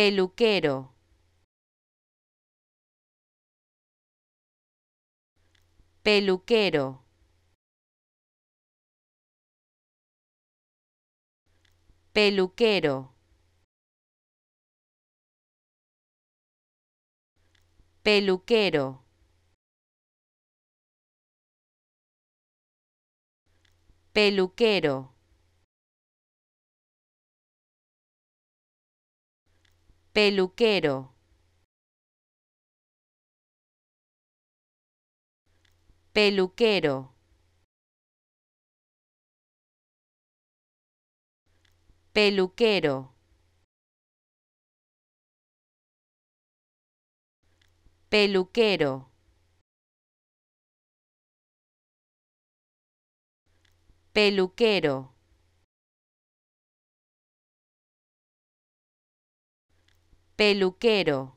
peluquero, peluquero, peluquero, peluquero. peluquero peluquero, peluquero, peluquero, peluquero. peluquero peluquero